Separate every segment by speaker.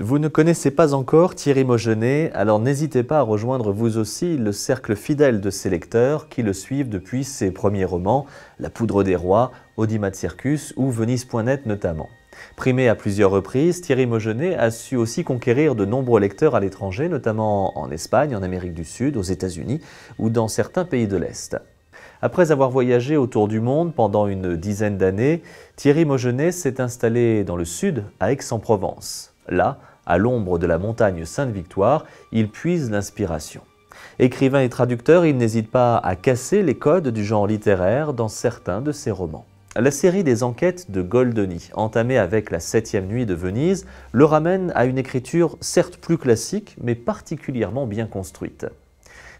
Speaker 1: Vous ne connaissez pas encore Thierry Mogenet, alors n'hésitez pas à rejoindre vous aussi le cercle fidèle de ses lecteurs qui le suivent depuis ses premiers romans, La poudre des rois, Audimat Circus ou Venise.net notamment. Primé à plusieurs reprises, Thierry Mogenet a su aussi conquérir de nombreux lecteurs à l'étranger, notamment en Espagne, en Amérique du Sud, aux États-Unis ou dans certains pays de l'Est. Après avoir voyagé autour du monde pendant une dizaine d'années, Thierry Mogenet s'est installé dans le sud, à Aix-en-Provence. Là, à l'ombre de la montagne Sainte-Victoire, il puise l'inspiration. Écrivain et traducteur, il n'hésite pas à casser les codes du genre littéraire dans certains de ses romans. La série des enquêtes de Goldoni, entamée avec la septième nuit de Venise, le ramène à une écriture certes plus classique, mais particulièrement bien construite.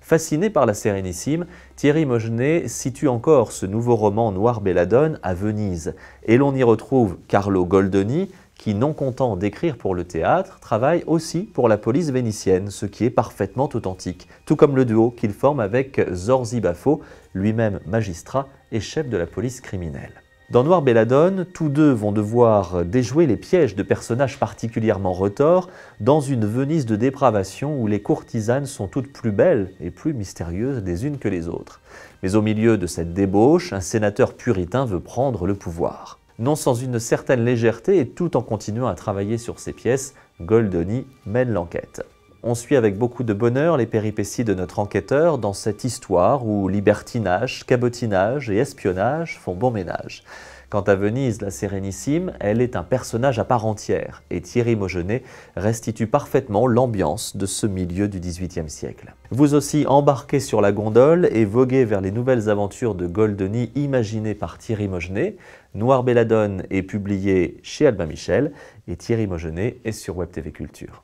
Speaker 1: Fasciné par la Sérénissime, Thierry Mogenet situe encore ce nouveau roman Noir Belladone à Venise, et l'on y retrouve Carlo Goldoni, qui, non content d'écrire pour le théâtre, travaille aussi pour la police vénitienne, ce qui est parfaitement authentique, tout comme le duo qu'il forme avec Zorzi Baffo, lui-même magistrat et chef de la police criminelle. Dans Noir Belladone, tous deux vont devoir déjouer les pièges de personnages particulièrement retors dans une Venise de dépravation où les courtisanes sont toutes plus belles et plus mystérieuses des unes que les autres. Mais au milieu de cette débauche, un sénateur puritain veut prendre le pouvoir non sans une certaine légèreté et tout en continuant à travailler sur ses pièces, Goldoni mène l'enquête. On suit avec beaucoup de bonheur les péripéties de notre enquêteur dans cette histoire où libertinage, cabotinage et espionnage font bon ménage. Quant à Venise, la Sérénissime, elle est un personnage à part entière, et Thierry Maugenet restitue parfaitement l'ambiance de ce milieu du XVIIIe siècle. Vous aussi embarquez sur la gondole et voguez vers les nouvelles aventures de Goldoni imaginées par Thierry Mogenet. Noir Belladone est publié chez Albin Michel et Thierry Mogenet est sur Web TV Culture.